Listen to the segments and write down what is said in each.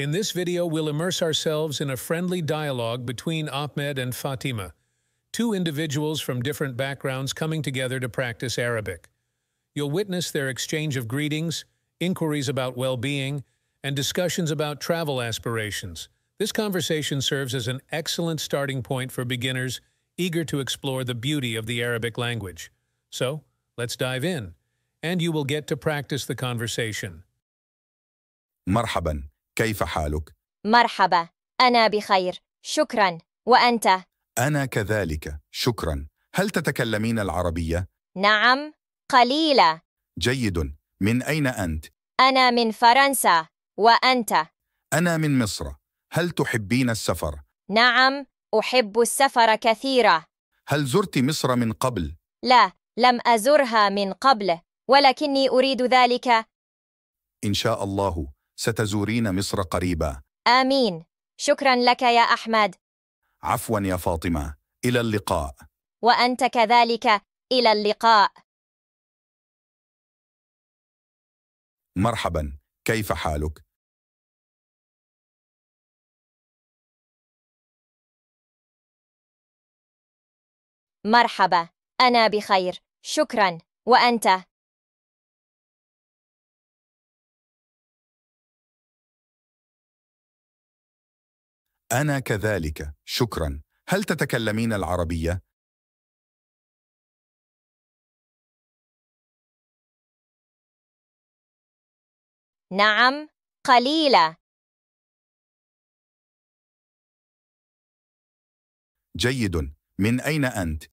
In this video, we'll immerse ourselves in a friendly dialogue between Ahmed and Fatima, two individuals from different backgrounds coming together to practice Arabic. You'll witness their exchange of greetings, inquiries about well-being, and discussions about travel aspirations. This conversation serves as an excellent starting point for beginners eager to explore the beauty of the Arabic language. So, let's dive in, and you will get to practice the conversation. مرحبا كيف حالك؟ مرحبا أنا بخير شكرا وأنت؟ أنا كذلك شكرا هل تتكلمين العربية؟ نعم قليلة جيد من أين أنت؟ أنا من فرنسا وأنت؟ أنا من مصر هل تحبين السفر؟ نعم أحب السفر كثيرا هل زرت مصر من قبل؟ لا لم أزرها من قبل ولكني أريد ذلك إن شاء الله ستزورين مصر قريبا آمين شكرا لك يا أحمد عفوا يا فاطمة إلى اللقاء وأنت كذلك إلى اللقاء مرحبا كيف حالك؟ مرحبا أنا بخير شكرا وأنت؟ أنا كذلك، شكراً. هل تتكلمين العربية؟ نعم، قليلة. جيد. من أين أنت؟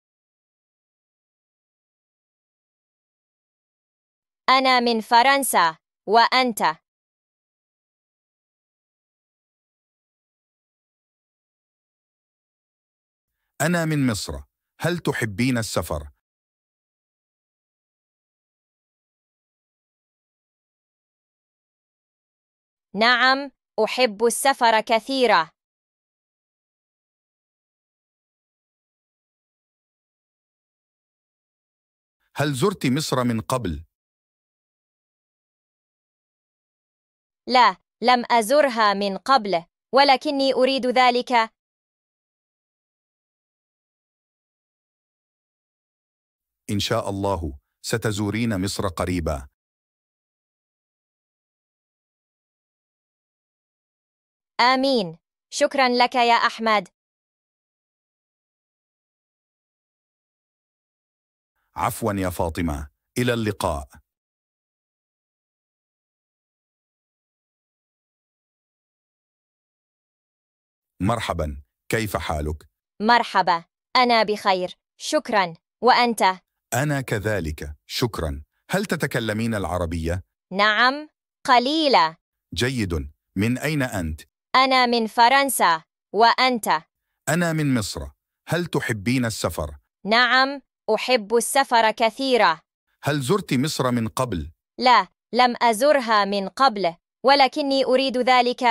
أنا من فرنسا، وأنت؟ أنا من مصر هل تحبين السفر؟ نعم أحب السفر كثيرا هل زرت مصر من قبل؟ لا لم أزرها من قبل ولكني أريد ذلك إن شاء الله ستزورين مصر قريبا آمين شكرا لك يا أحمد عفوا يا فاطمة إلى اللقاء مرحبا كيف حالك؟ مرحبا أنا بخير شكرا وأنت؟ أنا كذلك، شكراً. هل تتكلمين العربية؟ نعم، قليلة. جيد. من أين أنت؟ أنا من فرنسا، وأنت؟ أنا من مصر. هل تحبين السفر؟ نعم، أحب السفر كثيرا. هل زرت مصر من قبل؟ لا، لم أزرها من قبل، ولكني أريد ذلك.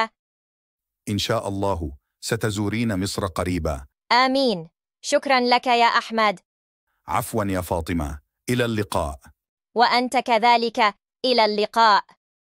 إن شاء الله، ستزورين مصر قريبا. آمين. شكرا لك يا أحمد. عفوا يا فاطمة إلى اللقاء وأنت كذلك إلى اللقاء